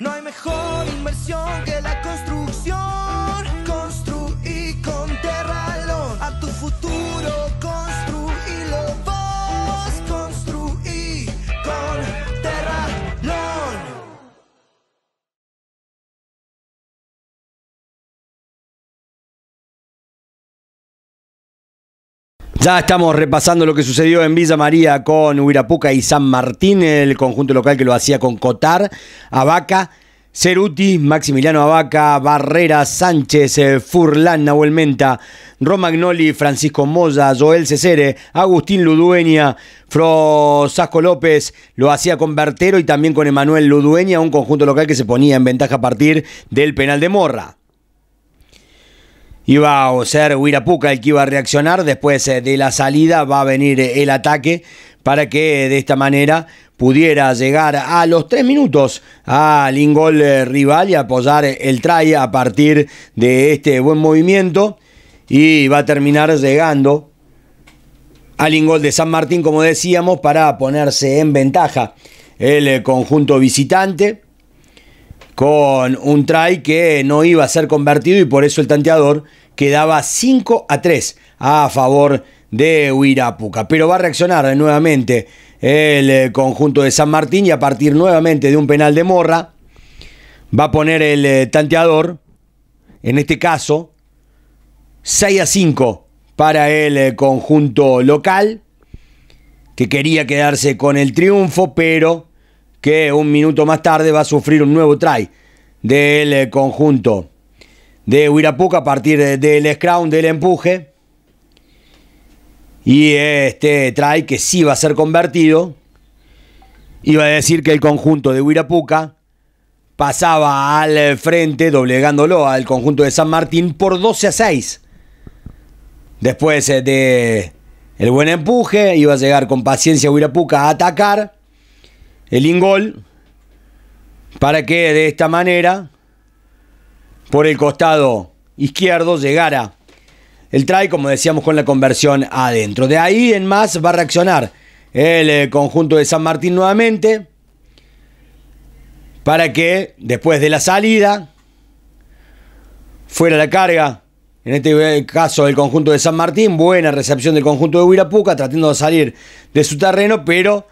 No hay mejor inversión que la construcción. Construí con Terralón a tu futuro. Ya estamos repasando lo que sucedió en Villa María con Huirapuca y San Martín, el conjunto local que lo hacía con Cotar, Abaca, Ceruti, Maximiliano Abaca, Barrera, Sánchez, eh, Furlan, Nahuel Menta, Romagnoli, Francisco Moya, Joel Cesere, Agustín Ludueña, Frosasco López, lo hacía con Bertero y también con Emanuel Ludueña, un conjunto local que se ponía en ventaja a partir del penal de Morra iba a ser Huirapuca el que iba a reaccionar, después eh, de la salida va a venir eh, el ataque para que eh, de esta manera pudiera llegar a los tres minutos al ingol rival y apoyar el try a partir de este buen movimiento y va a terminar llegando al ingol de San Martín como decíamos para ponerse en ventaja el conjunto visitante con un try que no iba a ser convertido y por eso el tanteador quedaba 5 a 3 a favor de Huirapuca. Pero va a reaccionar nuevamente el eh, conjunto de San Martín y a partir nuevamente de un penal de Morra va a poner el eh, tanteador, en este caso, 6 a 5 para el eh, conjunto local que quería quedarse con el triunfo, pero que un minuto más tarde va a sufrir un nuevo try del eh, conjunto de Huirapuca a partir del scrum, del empuje. Y este try que sí va a ser convertido. Iba a decir que el conjunto de Huirapuca pasaba al frente, doblegándolo al conjunto de San Martín por 12 a 6. Después eh, de el buen empuje, iba a llegar con paciencia Huirapuca a atacar el ingol para que de esta manera por el costado izquierdo llegara el try, como decíamos, con la conversión adentro. De ahí en más va a reaccionar el eh, conjunto de San Martín nuevamente para que después de la salida fuera la carga. En este eh, caso el conjunto de San Martín, buena recepción del conjunto de Huirapuca, tratando de salir de su terreno, pero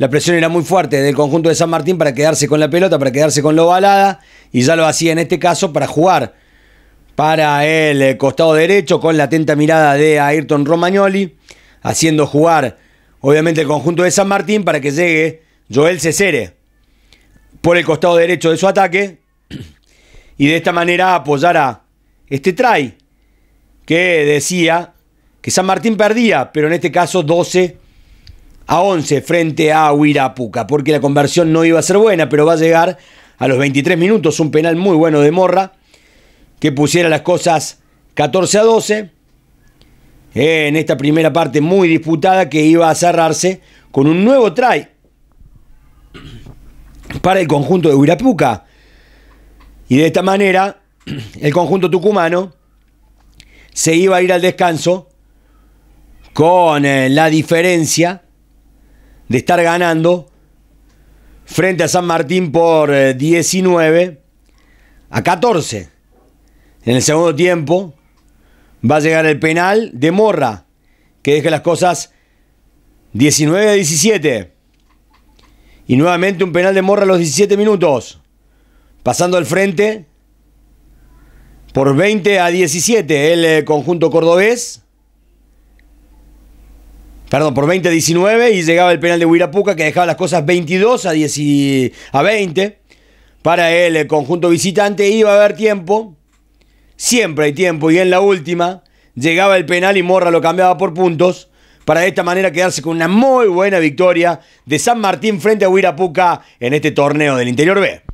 la presión era muy fuerte del conjunto de San Martín para quedarse con la pelota, para quedarse con la balada. y ya lo hacía en este caso para jugar para el eh, costado derecho con la atenta mirada de Ayrton Romagnoli, haciendo jugar obviamente el conjunto de San Martín para que llegue Joel Cesere por el costado derecho de su ataque y de esta manera apoyar a este try que decía que San Martín perdía, pero en este caso 12 a 11 frente a Huirapuca, porque la conversión no iba a ser buena, pero va a llegar a los 23 minutos un penal muy bueno de Morra, que pusiera las cosas 14 a 12 eh, en esta primera parte muy disputada que iba a cerrarse con un nuevo try para el conjunto de Huirapuca. Y de esta manera, el conjunto tucumano se iba a ir al descanso con eh, la diferencia de estar ganando frente a San Martín por 19 eh, a 14. En el segundo tiempo va a llegar el penal de Morra, que deja las cosas 19 a 17. Y nuevamente un penal de Morra a los 17 minutos. Pasando al frente por 20 a 17 el eh, conjunto cordobés perdón, por 20-19 y llegaba el penal de Huirapuca que dejaba las cosas 22 a, 10, a 20 para el eh, conjunto visitante. Iba a haber tiempo, siempre hay tiempo y en la última llegaba el penal y Morra lo cambiaba por puntos para de esta manera quedarse con una muy buena victoria de San Martín frente a Huirapuca en este torneo del interior B.